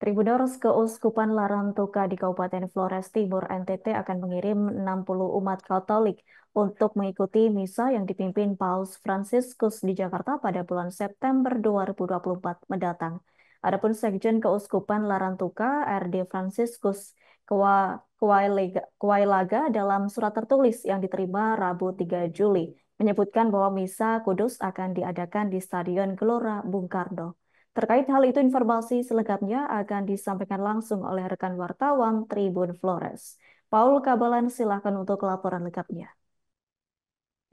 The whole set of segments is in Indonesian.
Tribuners Keuskupan Larantuka di Kabupaten Flores Timur NTT akan mengirim 60 umat Katolik untuk mengikuti misa yang dipimpin Paus Franciscus di Jakarta pada bulan September 2024 mendatang. Adapun Sekjen Keuskupan Larantuka RD Franciscus Kualaga Kwailaga dalam surat tertulis yang diterima Rabu 3 Juli menyebutkan bahwa misa kudus akan diadakan di Stadion Gelora Bung Karno. Terkait hal itu informasi selengkapnya akan disampaikan langsung oleh rekan wartawan Tribun Flores. Paul Kabalan silahkan untuk laporan lengkapnya.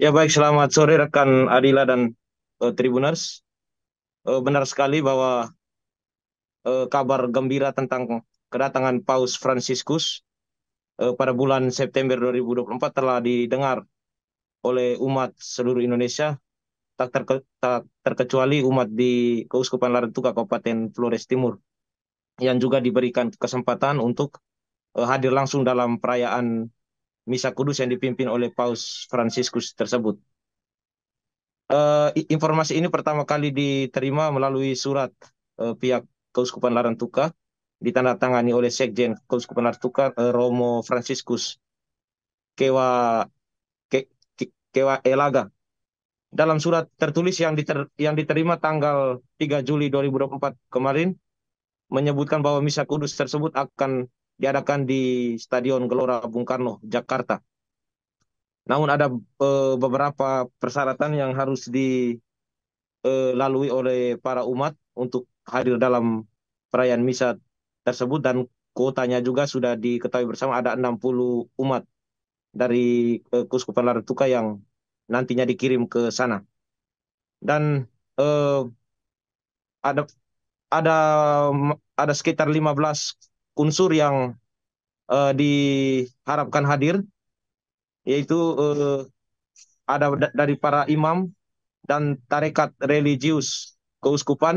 Ya baik, selamat sore rekan Adila dan uh, Tribuners. Uh, benar sekali bahwa uh, kabar gembira tentang kedatangan Paus Franciscus uh, pada bulan September 2024 telah didengar oleh umat seluruh Indonesia tak, terke, tak terkecuali umat di Keuskupan Larantuka Kabupaten Flores Timur yang juga diberikan kesempatan untuk uh, hadir langsung dalam perayaan Misa Kudus yang dipimpin oleh Paus Franciscus tersebut. Uh, informasi ini pertama kali diterima melalui surat uh, pihak Keuskupan Larantuka ditandatangani oleh Sekjen Keuskupan Larantuka uh, Romo Franciscus Kewa Kewa Elaga dalam surat tertulis yang, diter, yang diterima tanggal 3 Juli 2024 kemarin menyebutkan bahwa misa kudus tersebut akan diadakan di Stadion Gelora Bung Karno, Jakarta. Namun ada e, beberapa persyaratan yang harus dilalui eh, oleh para umat untuk hadir dalam perayaan misa tersebut dan kuotanya juga sudah diketahui bersama ada 60 umat dari e, eh, Kuskupan Tuka yang nantinya dikirim ke sana. Dan eh, ada ada ada sekitar 15 unsur yang eh, diharapkan hadir yaitu eh, ada dari para imam dan tarekat religius keuskupan,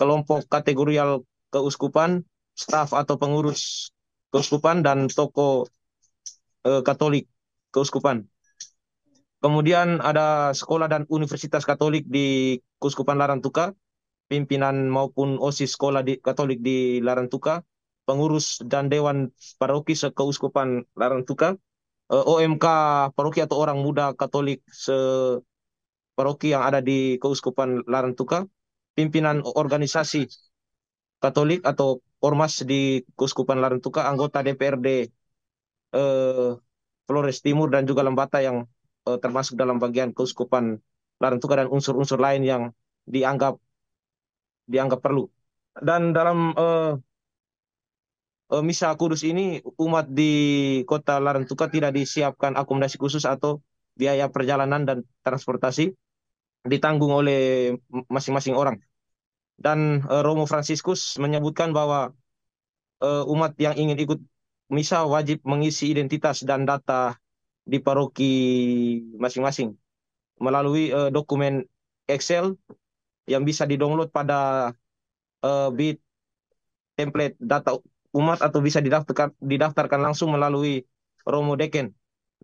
kelompok kategorial keuskupan, staf atau pengurus keuskupan dan toko eh, Katolik keuskupan. Kemudian ada sekolah dan universitas Katolik di Kuskupan Larantuka, pimpinan maupun OSIS sekolah di, Katolik di Larantuka, pengurus dan dewan paroki sekeuskupan Larantuka, eh, OMK paroki atau orang muda Katolik se paroki yang ada di Keuskupan Larantuka, pimpinan organisasi Katolik atau ormas di Keuskupan Larantuka, anggota DPRD eh, Flores Timur dan juga Lembata yang eh, termasuk dalam bagian keuskupan tukar dan unsur-unsur lain yang dianggap dianggap perlu. Dan dalam eh, eh misa kudus ini umat di kota Larantuka tidak disiapkan akomodasi khusus atau biaya perjalanan dan transportasi ditanggung oleh masing-masing orang. Dan uh, Romo Fransiskus menyebutkan bahwa uh, umat yang ingin ikut misa wajib mengisi identitas dan data di paroki masing-masing melalui uh, dokumen Excel yang bisa didownload pada uh, bit template data umat atau bisa didaftarkan didaftarkan langsung melalui Romo Deken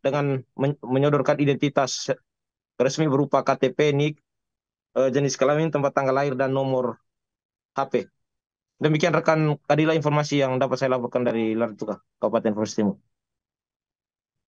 dengan men menyodorkan identitas resmi berupa KTP, NIK, uh, eh, jenis kelamin, tempat tanggal lahir dan nomor HP. Demikian rekan Kadila informasi yang dapat saya laporkan dari Lartuka, Kabupaten Forest Timur.